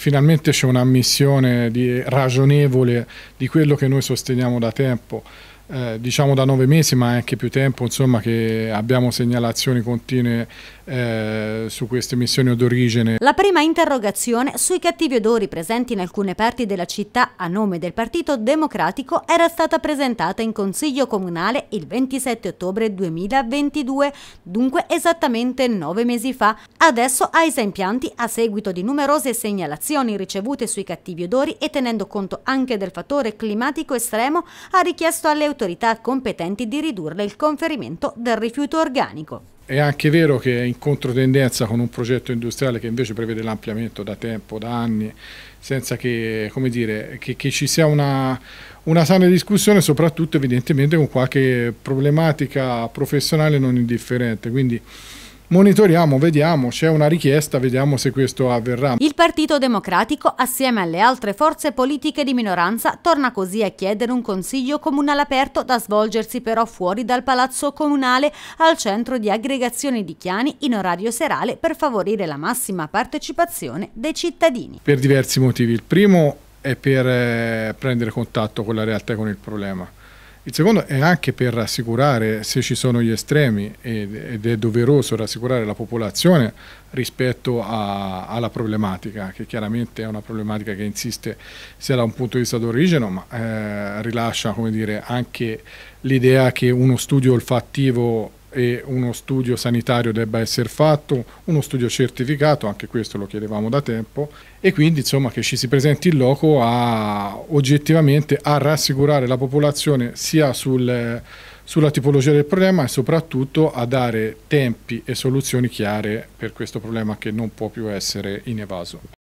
finalmente c'è una ammissione di, ragionevole di quello che noi sosteniamo da tempo eh, diciamo da nove mesi ma anche più tempo insomma, che abbiamo segnalazioni continue eh, su queste missioni d'origine. La prima interrogazione sui cattivi odori presenti in alcune parti della città a nome del Partito Democratico era stata presentata in Consiglio Comunale il 27 ottobre 2022, dunque esattamente nove mesi fa. Adesso AISA Impianti, a seguito di numerose segnalazioni ricevute sui cattivi odori e tenendo conto anche del fattore climatico estremo, ha richiesto alle autorità autorità competenti di ridurre il conferimento del rifiuto organico. È anche vero che è in controtendenza con un progetto industriale che invece prevede l'ampliamento da tempo, da anni, senza che, dire, che, che ci sia una, una, sana discussione, soprattutto evidentemente con qualche problematica professionale non indifferente. Quindi monitoriamo, vediamo, c'è una richiesta, vediamo se questo avverrà. Il Partito Democratico, assieme alle altre forze politiche di minoranza, torna così a chiedere un consiglio comunale aperto da svolgersi però fuori dal palazzo comunale al centro di aggregazione di Chiani in orario serale per favorire la massima partecipazione dei cittadini. Per diversi motivi. Il primo è per eh, prendere contatto con la realtà e con il problema. Il secondo è anche per rassicurare se ci sono gli estremi ed è doveroso rassicurare la popolazione rispetto a, alla problematica che chiaramente è una problematica che insiste sia da un punto di vista d'origine ma eh, rilascia dire, anche l'idea che uno studio olfattivo e uno studio sanitario debba essere fatto, uno studio certificato, anche questo lo chiedevamo da tempo, e quindi insomma che ci si presenti in loco a oggettivamente a rassicurare la popolazione sia sul, sulla tipologia del problema e soprattutto a dare tempi e soluzioni chiare per questo problema che non può più essere in evaso.